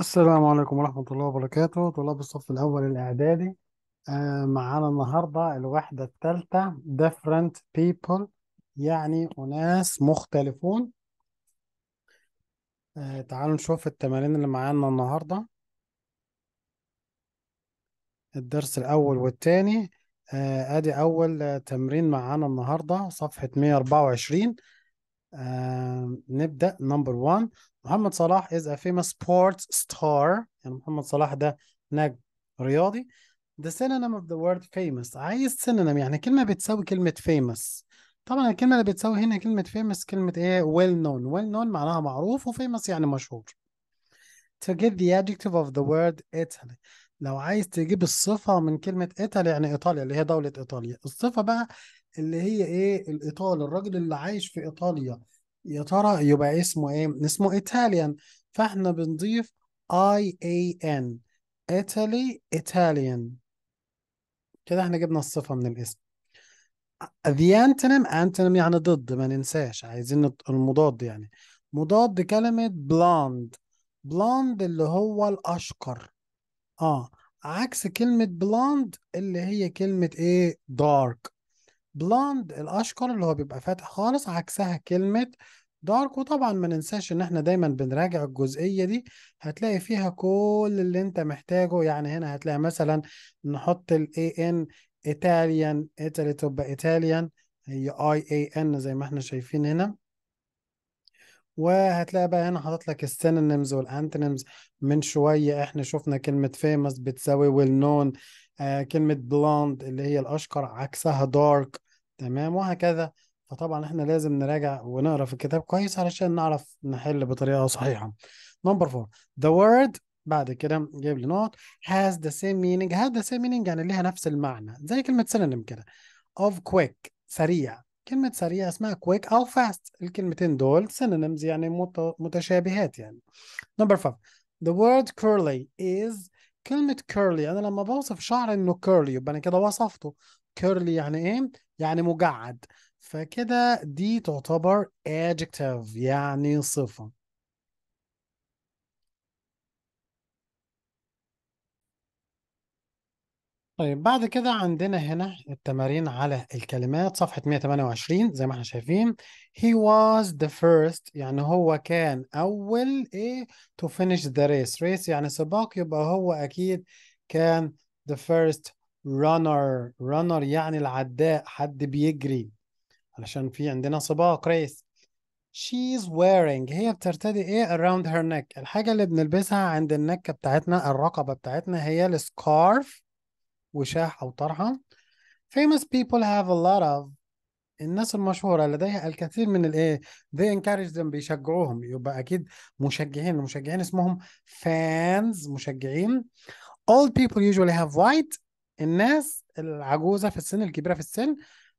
السلام عليكم ورحمة الله وبركاته طلاب الصف الأول الإعدادي آه، معانا النهاردة الوحدة الثالثة different people يعني أناس مختلفون آه، تعالوا نشوف التمارين اللي معانا النهاردة الدرس الأول والثاني آه، أدي أول تمرين معانا النهاردة صفحة 124 نبدا نمبر 1 محمد صلاح از ا famous سبورتس ستار يعني محمد صلاح ده نجم رياضي the synonym of the word famous عايز synonym يعني كلمه بتساوي كلمه famous طبعا الكلمه اللي بتساوي هنا كلمه famous كلمه ايه well known well known معناها معروف famous يعني مشهور to get the adjective of the word Italy لو عايز تجيب الصفة من كلمة إيطاليا يعني إيطاليا اللي هي دولة إيطاليا الصفة بقى اللي هي ايه الايطالي الراجل اللي عايش في ايطاليا يا ترى يبقى اسمه ايه اسمه ايطاليان فاحنا بنضيف اي اي ان ايطالي ايطاليان كده احنا جبنا الصفة من الاسم the antonym antonym يعني ضد ما ننساش عايزين المضاد يعني مضاد كلمة بلوند بلوند اللي هو الأشقر اه عكس كلمة بلوند اللي هي كلمة ايه دارك بلاند الاشقر اللي هو بيبقى فاتح خالص عكسها كلمه دارك وطبعا ما ننساش ان احنا دايما بنراجع الجزئيه دي هتلاقي فيها كل اللي انت محتاجه يعني هنا هتلاقي مثلا نحط الاي ان ايطاليان ايطالي تبقى ايطاليان هي اي اي ان زي ما احنا شايفين هنا وهتلاقي بقى هنا حاطط لك السينونيمز والانتونيمز من شويه احنا شفنا كلمه فيمس بتساوي ويل نون آه كلمه بلوند اللي هي الاشقر عكسها دارك تمام وهكذا فطبعا احنا لازم نراجع ونقرا في الكتاب كويس علشان نعرف نحل بطريقه صحيحه نمبر 4 the word بعد كده جايب لي نقط has the same meaning has the same meaning يعني ليها نفس المعنى زي كلمه synonym كده of quick سريع كلمة سريع اسمها quick أو fast الكلمتين دول synonyms يعني متشابهات يعني number five the word curly is كلمة curly أنا لما بوصف شعر إنه curly يبقى أنا كده وصفته curly يعني إيه يعني مجعد فكده دي تعتبر adjective يعني صفة طيب بعد كده عندنا هنا التمارين على الكلمات صفحة 128 زي ما احنا شايفين he was the first يعني هو كان أول ايه to finish the race race يعني سباق يبقى هو أكيد كان the first رانر رانر يعني العداء حد بيجري علشان في عندنا سباق ريس she's wearing هي بترتدي ايه around her neck الحاجة اللي بنلبسها عند النكة بتاعتنا الرقبة بتاعتنا هي السكارف وشاح أو طرحة famous people have a lot of الناس المشهورة لديها الكثير من الايه they encourage them بيشجعوهم يبقى أكيد مشجعين المشجعين اسمهم fans مشجعين old people usually have white الناس العجوزه في السن الكبيره في السن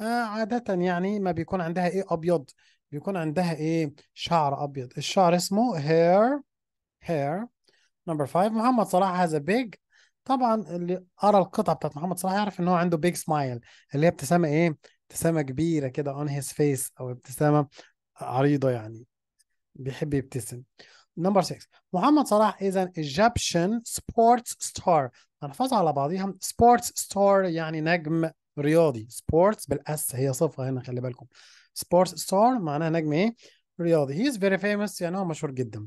آه، عاده يعني ما بيكون عندها ايه ابيض بيكون عندها ايه شعر ابيض الشعر اسمه hair hair نمبر فايف محمد صلاح هذا بيج طبعا اللي قرا القطعه بتاعت محمد صلاح يعرف ان هو عنده بيج سمايل اللي هي ابتسامه ايه ابتسامه كبيره كده اون هيز فيس او ابتسامه عريضه يعني بيحب يبتسم نمبر 6 محمد صلاح اذا ايجيبشن سبورتس ستار هنحفظها على بعضيها سبورتس ستار يعني نجم رياضي سبورتس بالاس هي صفه هنا خلي بالكم سبورتس ستار معناها نجم ايه رياضي هي از فيري فيموس يعني هو مشهور جدا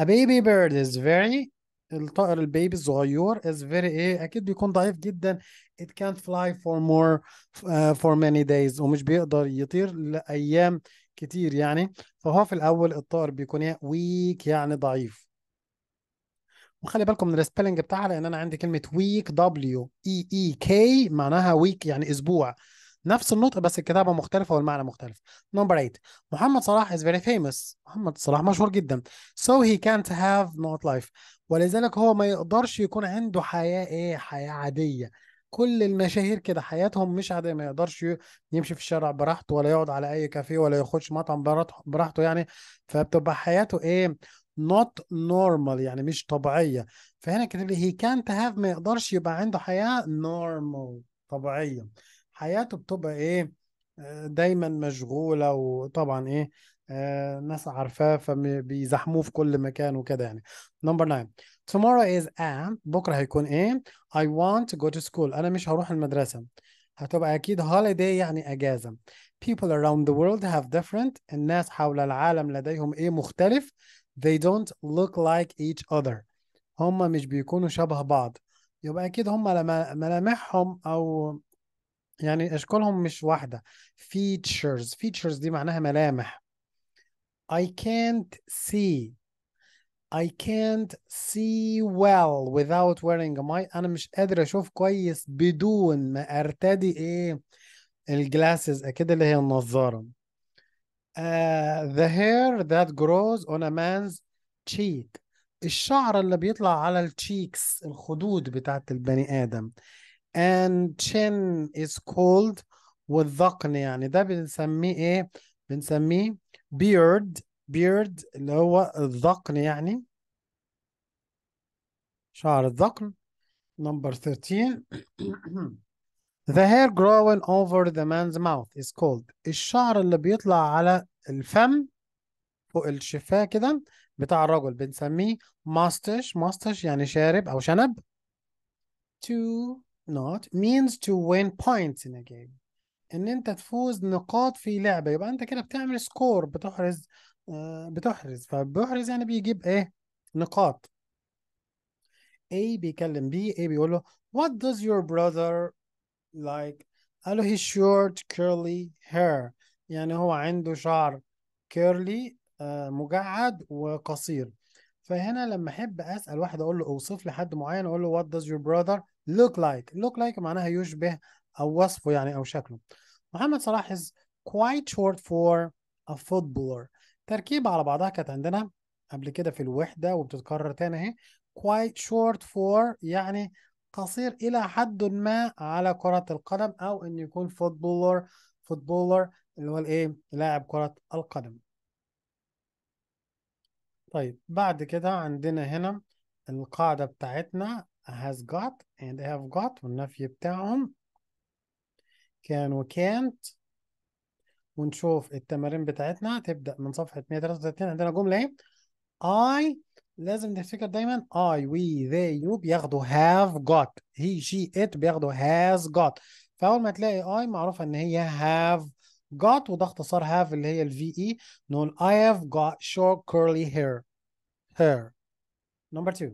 A baby bird is very الطائر البيبي الصغير is very ايه اكيد بيكون ضعيف جدا it can't fly for more uh, for many days ومش بيقدر يطير لايام كتير يعني فهو في الاول الطائر بيكون ويك إيه، يعني ضعيف وخلي بالكم من السبيلنج بتاعها لان انا عندي كلمه ويك دبليو اي اي كي معناها ويك يعني اسبوع نفس النطق بس الكتابه مختلفه والمعنى مختلف نمبر 8 محمد صلاح is very famous محمد صلاح مشهور جدا so he can't have not life ولذلك هو ما يقدرش يكون عنده حياه ايه حياه عاديه كل المشاهير كده حياتهم مش عاديه ما يقدرش يمشي في الشارع براحته ولا يقعد على اي كافيه ولا يخش مطعم براحته يعني فبتبقى حياته ايه not normal يعني مش طبيعيه فهنا كاتب لي he can't have ما يقدرش يبقى عنده حياه normal طبيعيه حياته بتبقى ايه آه، دايما مشغوله وطبعا ايه آه، ناس عارفاه فبيزحموه في كل مكان وكده يعني نمبر 9 tomorrow is am بكره هيكون ايه I want to go to school انا مش هروح المدرسه هتبقى اكيد holiday يعني اجازه people around the world have different الناس حول العالم لديهم ايه مختلف they don't look like each other هم مش بيكونوا شبه بعض يبقى اكيد هم ملامحهم او يعني اشكالهم مش واحده features features دي معناها ملامح I can't see I can't see well without wearing a my انا مش قادر اشوف كويس بدون ما ارتدي ايه الجلاسز أكيد اللي هي النظارة uh, the hair that grows on a man's cheek الشعر اللي بيطلع على التشيكس الخدود بتاعت البني آدم and chin is cold والذقن يعني ده بنسميه ايه بنسميه beard beard اللي هو الذقن يعني شعر الذقن number 13 the hair growing over the man's mouth is called الشعر اللي بيطلع على الفم فوق الشفاه كده بتاع الرجل بنسميه ماستش ماستش يعني شارب او شنب to not means to win points in a game ان انت تفوز نقاط في لعبه يبقى انت كده بتعمل سكور بتحرز آه بتحرز فبيحرز يعني بيجيب ايه نقاط A بيكلم B A بيقول له what does your brother like قال له his short curly hair يعني هو عنده شعر كيرلي آه، مجعد وقصير فهنا لما احب اسال واحد اقول له اوصف لي حد معين اقول له what does your brother look like look like معناها يشبه او وصفه يعني او شكله محمد صلاح is quite short for a footballer تركيبة على بعضها كانت عندنا قبل كده في الوحدة وبتتكرر تاني اهي quite short for يعني قصير إلى حد ما على كرة القدم أو إنه يكون footballer footballer اللي هو الإيه لاعب كرة القدم طيب بعد كده عندنا هنا القاعدة بتاعتنا has got and have got والنفي بتاعهم كان وكانت ونشوف التمارين بتاعتنا تبدأ من صفحة 133 عندنا جملة ايه I لازم نفتكر دايما I we they you بياخدوا have got he she it بياخدوا has got فأول ما تلاقي I معروفة إن هي have got وده اختصار have اللي هي ال VE نقول I have got short curly hair hair number two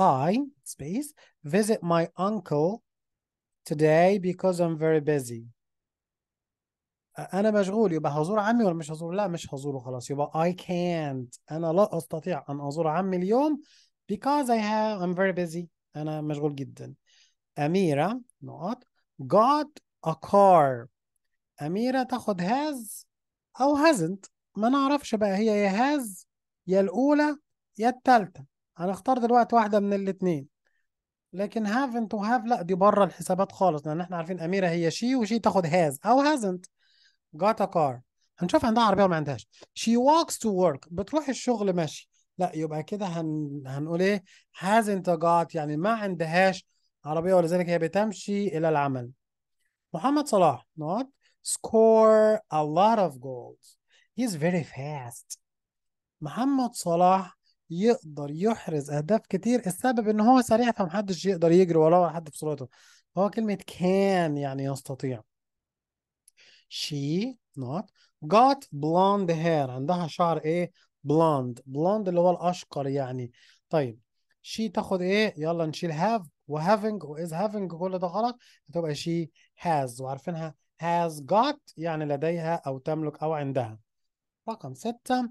I space visit my uncle today because I'm very busy انا مشغول يبقى هزور عمي ولا مش هزور لا مش هزوره خلاص يبقى I can't انا لا استطيع ان ازور عمي اليوم because I have I'm very busy انا مشغول جدا اميره نقط got a car اميره تاخد has او hasn't ما نعرفش بقى هي يا has يا الاولى يا التالتة هنختار دلوقتي واحده من الاتنين لكن هاف انت وهاف لا دي بره الحسابات خالص لان احنا عارفين اميره هي شي وشي تاخد هاز او هازنت جات كار هنشوف عندها عربيه ولا ما عندهاش شي ووكس تو ورك بتروح الشغل ماشي لا يبقى كده هن... هنقول ايه هازنت جات يعني ما عندهاش عربيه ولذلك هي بتمشي الى العمل محمد صلاح not score a lot of goals he's very fast محمد صلاح يقدر يحرز اهداف كتير السبب ان هو سريع فمحدش يقدر يجري وراه ولا حد في سرعته هو كلمة كان يعني يستطيع she not got blonde hair عندها شعر ايه بلوند بلوند اللي هو الاشقر يعني طيب she تاخد ايه يلا نشيل have و وإز having كل ده غلط هتبقى she has وعارفينها has got يعني لديها أو تملك أو عندها رقم ستة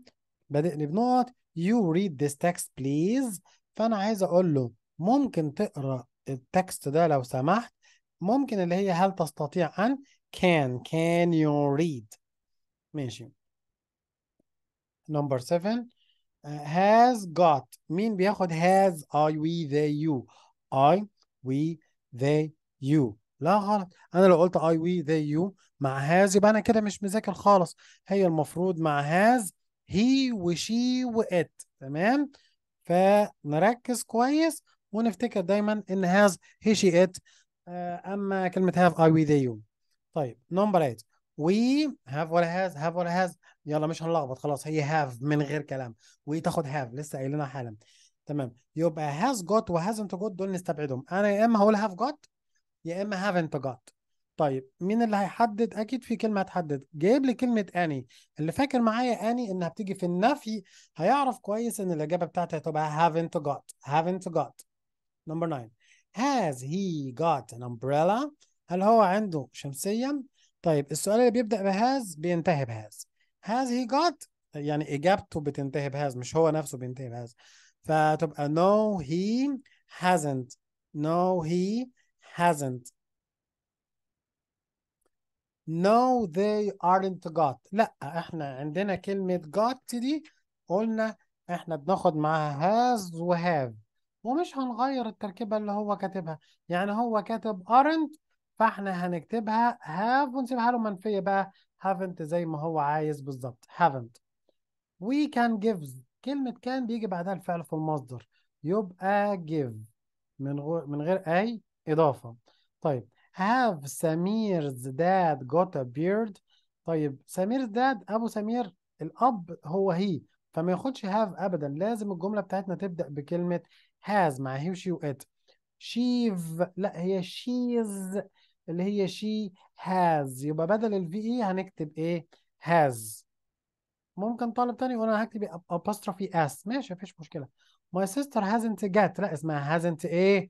بادئني بنقط you read this text please فانا عايز اقول له ممكن تقرا التكست ده لو سمحت ممكن اللي هي هل تستطيع ان can can you read ماشي number 7 uh, has got مين بياخد has I we they you I we they you لا غلط انا لو قلت I we they you مع has يبقى انا كده مش مذاكر خالص هي المفروض مع has هي وشي وات تمام فنركز كويس ونفتكر دايما ان هاز هي شي ات اما كلمه هاف اي وي ذي يو طيب نمبر 8 وي هاف ولا هاز هاف ولا هاز يلا مش هنلخبط خلاص هي هاف من غير كلام وي تاخد هاف لسه قايلينها حالا تمام يبقى هاز جوت وهازنت جوت دول نستبعدهم انا يا اما هقول هاف جوت يا اما هافنت جوت طيب مين اللي هيحدد اكيد في كلمه هتحدد جايب لي كلمه اني اللي فاكر معايا اني انها بتيجي في النفي هيعرف كويس ان الاجابه بتاعتها هتبقى haven't got haven't got number 9 has he got an umbrella هل هو عنده شمسيه طيب السؤال اللي بيبدا بهاز بينتهي بهاز has he got يعني اجابته بتنتهي بهاز مش هو نفسه بينتهي بهاز فتبقى no he hasn't no he hasn't No they aren't got. لا احنا عندنا كلمة got دي قلنا احنا بناخد معاها has و have ومش هنغير التركيبة اللي هو كاتبها يعني هو كاتب aren't فاحنا هنكتبها have ونسيبها له منفية بقى haven't زي ما هو عايز بالظبط haven't we can give كلمة can بيجي بعدها الفعل في المصدر يبقى give من غير من غير أي إضافة طيب have Samir's dad got a beard طيب Samir's داد ابو سمير الاب هو هي فما ياخدش have ابدا لازم الجمله بتاعتنا تبدا بكلمه has مع he وشي وات شيف لا هي شيز اللي هي شي has يبقى بدل ال اي e هنكتب ايه has ممكن طالب تاني يقول انا هكتب apostrophe s ماشي مفيش مشكله my sister hasn't got لا اسمها hasn't ايه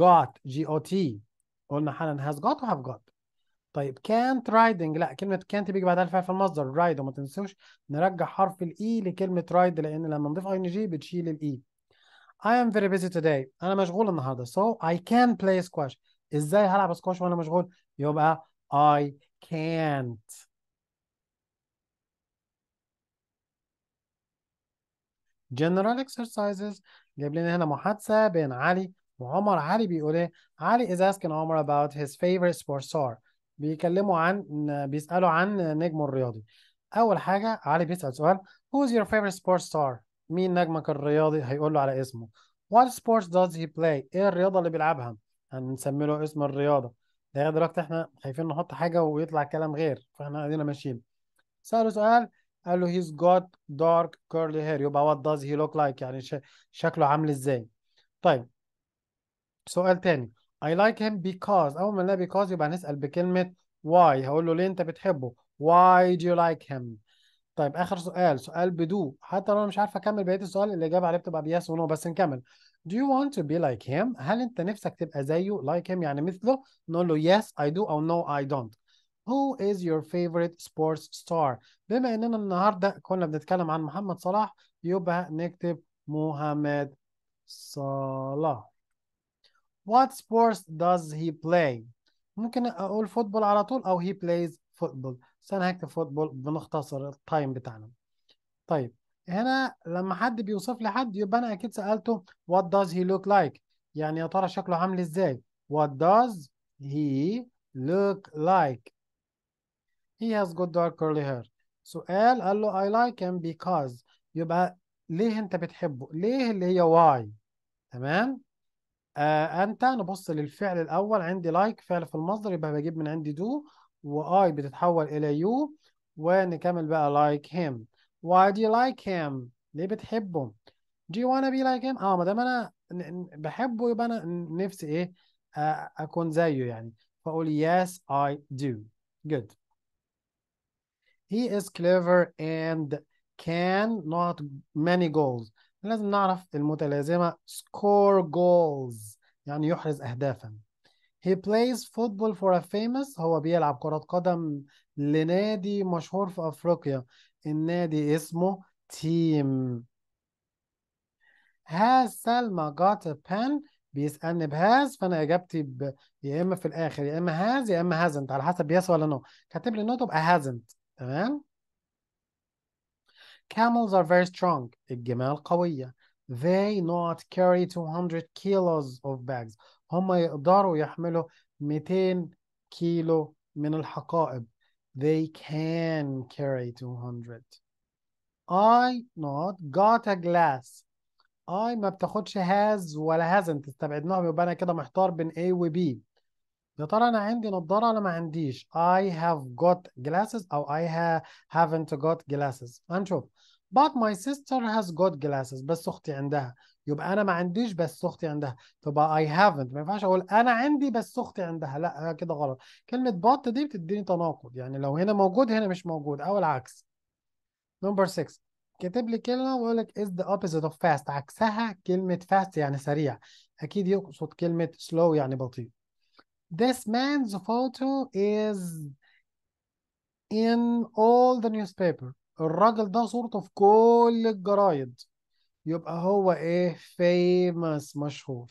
got g o t قلنا has هاز جوت وهاف جوت طيب كانت رايدنج لا كلمه كانت بيجي بعدها الفعل في المصدر رايد وما تنسوش نرجع حرف الاي e لكلمه رايد لان لما نضيف اي ان جي بتشيل الاي e. I am very busy today انا مشغول النهارده so I can play squash ازاي هلعب سكواش وانا مشغول يبقى I can't general exercises جايب لنا هنا محادثه بين علي وعمر علي بيقول ايه علي is asking عمر about his favorite sports star بيكلموا عن بيسألوا عن نجمه الرياضي أول حاجة علي بيسأل سؤال who's your favorite sports star مين نجمك الرياضي هيقول له على اسمه what sports does he play ايه الرياضة اللي بيلعبها هنسمي له اسم الرياضة ده دلوقتي احنا خايفين نحط حاجة ويطلع كلام غير فاحنا قاعدين ماشيين سأله سؤال قال له he's got dark curly hair يبقى what does he look like يعني شكله عامل ازاي طيب سؤال تاني I like him because أول ما نلاقي because يبقى هنسأل بكلمة why هقول له ليه أنت بتحبه why do you like him طيب آخر سؤال سؤال بدو حتى لو أنا مش عارف أكمل بقية السؤال الإجابة عليه بتبقى بيس ونو بس نكمل Do you want to be like him هل أنت نفسك تبقى زيه like him يعني مثله نقول له yes I do أو no I don't Who is your favorite sports star بما إننا النهاردة كنا بنتكلم عن محمد صلاح يبقى نكتب محمد صلاح What sports does he play? ممكن اقول فوتبول على طول او he plays football بس انا هكتب فوتبول بنختصر التايم بتاعنا طيب هنا لما حد بيوصف لي حد يبقى انا اكيد سالته what does he look like يعني يا ترى شكله عامل ازاي what does he look like he has good dark curly hair سؤال قال له I like him because يبقى ليه انت بتحبه ليه اللي هي why تمام آه انت نبص للفعل الاول عندي لايك like فعل في المصدر يبقى بجيب من عندي دو واي بتتحول الى يو ونكمل بقى لايك like him why do you like him ليه بتحبه do you wanna be like him اه ما دام انا بحبه يبقى انا نفسي ايه آه اكون زيه يعني فاقول yes I do good he is clever and can not many goals لازم نعرف المتلازمة score goals يعني يحرز أهدافا He plays football for a famous هو بيلعب كرة قدم لنادي مشهور في أفريقيا النادي اسمه team Has Salma got a pen بيسألني بهاز فأنا إجابتي ب... يا إما في الآخر يا إما هاز يا إما هازنت على حسب يس ولا نو كاتب لي نو تبقى هازنت تمام Camels are very strong. الجمال قوية. They not carry 200 kilos of bags. هم يقدروا يحملوا 200 كيلو من الحقائب. They can carry 200. I not got a glass. I ما بتاخدش has ولا hasn't. تستبعد يبقى أنا كده محتار بين A و B. يا ترى انا عندي نظاره ولا ما عنديش I have got glasses او I haven't got glasses هنشوف but my sister has got glasses بس اختي عندها يبقى انا ما عنديش بس اختي عندها تبقى I haven't ما ينفعش اقول انا عندي بس اختي عندها لا آه، كده غلط كلمه but دي بتديني تناقض يعني لو هنا موجود هنا مش موجود او العكس نمبر 6 كاتب لي كلمه ويقول لك is the opposite of fast عكسها كلمه fast يعني سريع اكيد يقصد كلمه slow يعني بطيء This man's photo is in all the newspaper الراجل ده صورته في كل الجرايد يبقى هو ايه famous مشهور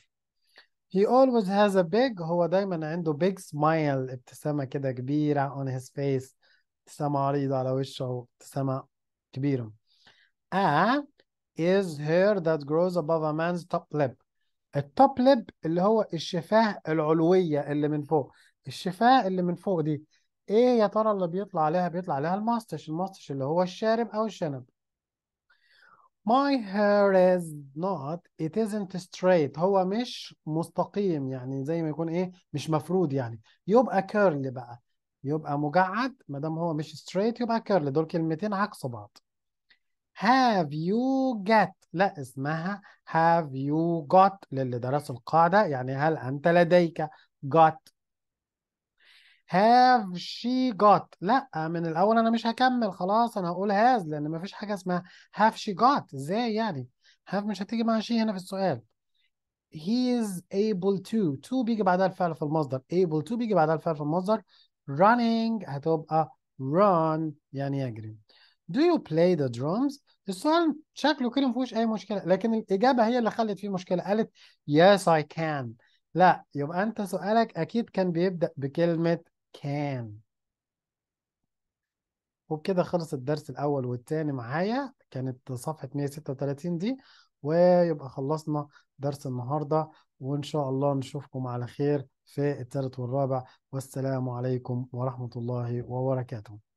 he always has a big هو دايما عنده big smile ابتسامة كده كبيرة on his face ابتسامة عريضة على وشه ابتسامة كبيرة a is hair that grows above a man's top lip التوب ليب اللي هو الشفاه العلويه اللي من فوق الشفاه اللي من فوق دي ايه يا ترى اللي بيطلع عليها بيطلع عليها الماستش الماستش اللي هو الشارب او الشنب My hair is not it isn't straight هو مش مستقيم يعني زي ما يكون ايه مش مفرود يعني يبقى curly بقى يبقى مجعد ما دام هو مش straight يبقى curly. دول كلمتين عكس بعض have you got لا اسمها have you got للي درس القاعدة يعني هل أنت لديك got have she got لا من الأول أنا مش هكمل خلاص أنا هقول has لأن ما فيش حاجة اسمها have she got إزاي يعني have مش هتيجي مع شي هنا في السؤال he is able to to بيجي بعدها الفعل في المصدر able to بيجي بعدها الفعل في المصدر running هتبقى run يعني يجري Do you play the drums؟ السؤال شكله كده ما فيهوش أي مشكلة لكن الإجابة هي اللي خلت فيه مشكلة قالت Yes I can لا يبقى أنت سؤالك أكيد كان بيبدأ بكلمة can وبكده خلص الدرس الأول والتاني معايا كانت صفحة 136 دي ويبقى خلصنا درس النهاردة وإن شاء الله نشوفكم على خير في الثالث والرابع والسلام عليكم ورحمة الله وبركاته